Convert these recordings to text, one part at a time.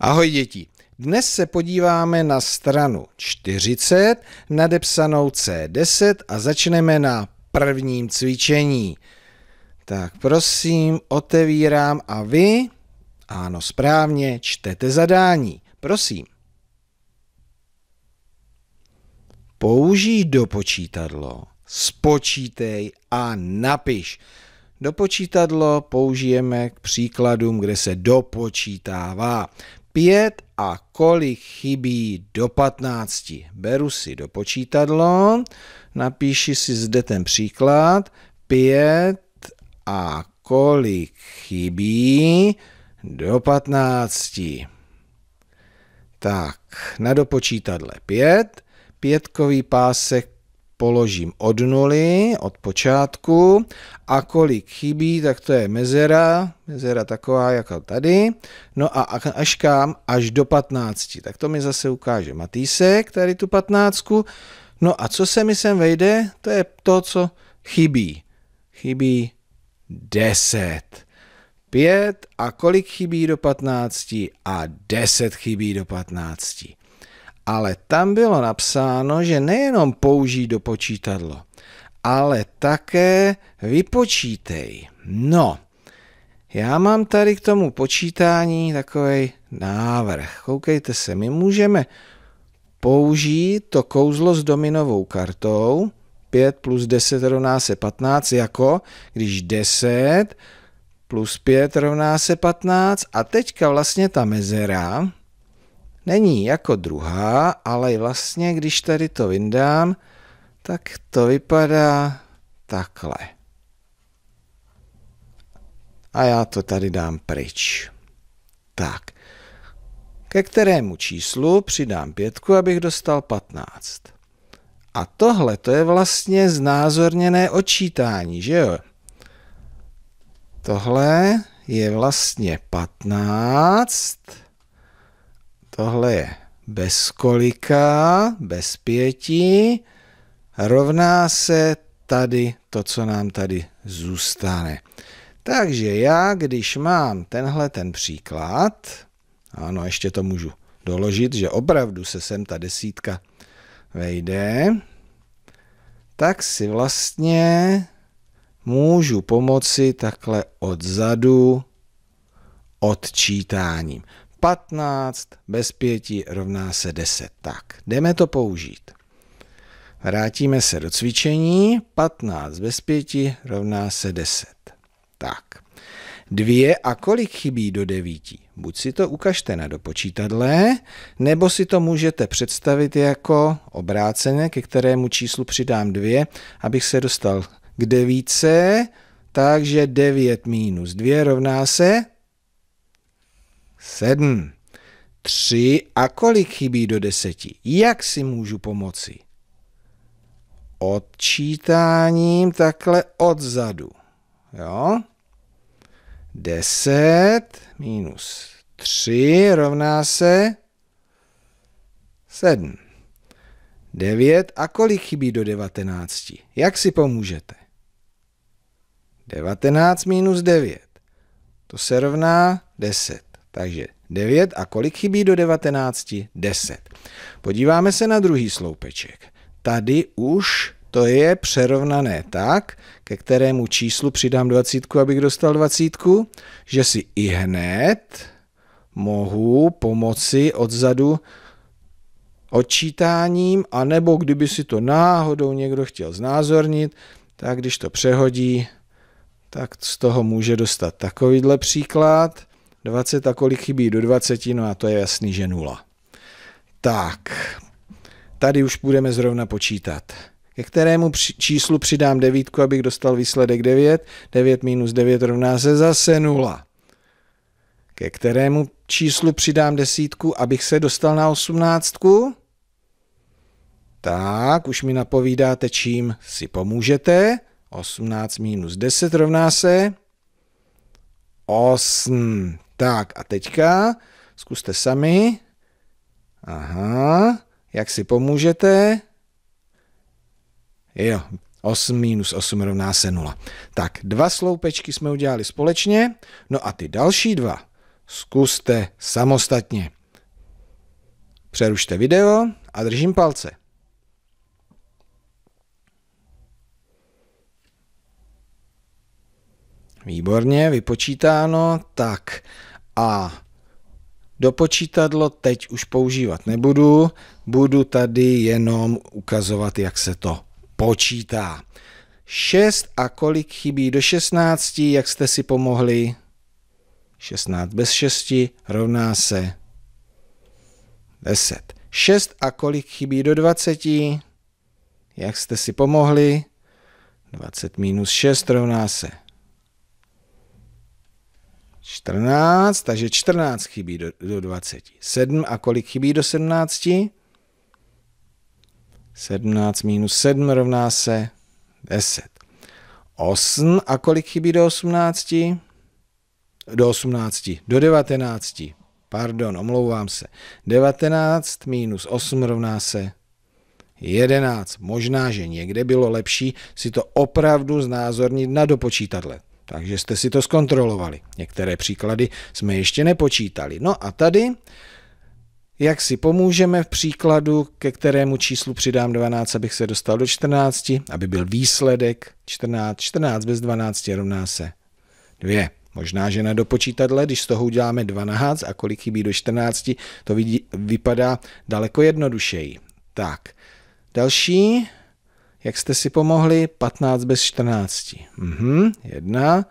Ahoj děti, dnes se podíváme na stranu 40, nadepsanou C10 a začneme na prvním cvičení. Tak prosím, otevírám a vy, ano správně, čtete zadání. Prosím. Použij do počítadlo, spočítej a napiš. Do použijeme k příkladům, kde se dopočítává pět a kolik chybí do patnácti. Beru si do počítadlo, napíši si zde ten příklad. Pět a kolik chybí do patnácti. Tak, na dopočítadle pět, pětkový pásek položím od nuly, od počátku a kolik chybí, tak to je mezera, mezera taková jako tady, no a až kam, až do 15, tak to mi zase ukáže Matýsek, tady tu 15, no a co se mi sem vejde, to je to, co chybí, chybí 10. 5 a kolik chybí do 15 a 10 chybí do 15 ale tam bylo napsáno, že nejenom použij do počítadlo, ale také vypočítej. No, já mám tady k tomu počítání takový návrh. Koukejte se, my můžeme použít to kouzlo s dominovou kartou 5 plus 10 rovná se 15, jako když 10 plus 5 rovná se 15 a teďka vlastně ta mezera, není jako druhá, ale vlastně, když tady to vyndám, tak to vypadá takhle. A já to tady dám pryč. Tak. Ke kterému číslu přidám pětku, abych dostal 15. A tohle to je vlastně znázorněné očítání, že jo? Tohle je vlastně 15 tohle je bez kolika, bez pěti, rovná se tady to, co nám tady zůstane. Takže já, když mám tenhle ten příklad, ano, ještě to můžu doložit, že opravdu se sem ta desítka vejde, tak si vlastně můžu pomoci takhle odzadu odčítáním. 15 bez 5 rovná se 10. Tak, jdeme to použít. Vrátíme se do cvičení. 15 bez 5 rovná se 10. Tak. 2 a kolik chybí do 9? Buď si to ukažte na dopočítadle, nebo si to můžete představit jako obrácené, ke kterému číslu přidám 2, abych se dostal k 9. Takže 9 minus 2 rovná se sedm, tři a kolik chybí do deseti? Jak si můžu pomoci? Odčítáním takhle odzadu. Jo? Deset minus tři rovná se sedm. Devět a kolik chybí do devatenácti? Jak si pomůžete? 19 minus 9. To se rovná 10. Takže 9 a kolik chybí do 19? 10. Podíváme se na druhý sloupeček. Tady už to je přerovnané tak, ke kterému číslu přidám dvacítku, abych dostal dvacítku, že si i hned mohu pomoci odzadu odčítáním, anebo kdyby si to náhodou někdo chtěl znázornit, tak když to přehodí, tak z toho může dostat takovýhle příklad. 20 a kolik chybí do 20, no a to je jasný, že nula. Tak, tady už budeme zrovna počítat. Ke kterému číslu přidám 9, abych dostal výsledek 9? 9 minus 9 rovná se zase 0. Ke kterému číslu přidám desítku, abych se dostal na 18? Tak, už mi napovídáte, čím si pomůžete. 18 minus 10 rovná se 8. Tak a teďka zkuste sami. Aha, jak si pomůžete? Jo, 8 minus 8 rovná se 0. Tak, dva sloupečky jsme udělali společně, no a ty další dva zkuste samostatně. Přerušte video a držím palce. Výborně, vypočítáno. Tak, a dopočítadlo teď už používat nebudu, budu tady jenom ukazovat, jak se to počítá. 6 a kolik chybí do 16, jak jste si pomohli? 16 bez 6 rovná se 10. 6 a kolik chybí do 20? Jak jste si pomohli? 20 minus 6 rovná se 14, takže 14 chybí do, do 27. A kolik chybí do 17? 17 minus 7 rovná se 10. 8 a kolik chybí do 18? Do 18, do 19. Pardon, omlouvám se. 19 minus 8 rovná se 11. Možná, že někde bylo lepší si to opravdu znázornit na dopočítadle. Takže jste si to zkontrolovali. Některé příklady jsme ještě nepočítali. No a tady, jak si pomůžeme v příkladu, ke kterému číslu přidám 12, abych se dostal do 14, aby byl výsledek 14. 14 bez 12 rovná se 2. Možná, že na dopočítadle, když z toho uděláme 12 a kolik chybí do 14, to vidí, vypadá daleko jednodušeji. Tak, další jak jste si pomohli? 15 bez 14. Mhm, jedna.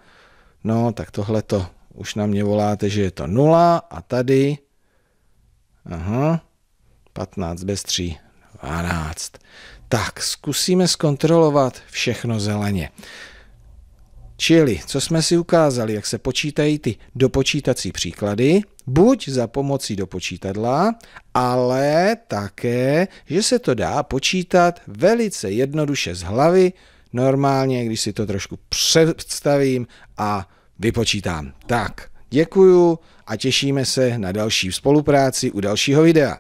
No, tak tohle to už na mě voláte, že je to 0 a tady aha, 15 bez 3, 12. Tak, zkusíme zkontrolovat všechno zeleně. Čili, co jsme si ukázali, jak se počítají ty dopočítací příklady, buď za pomocí dopočítadla, ale také, že se to dá počítat velice jednoduše z hlavy, normálně, když si to trošku představím a vypočítám. Tak, děkuju a těšíme se na další spolupráci u dalšího videa.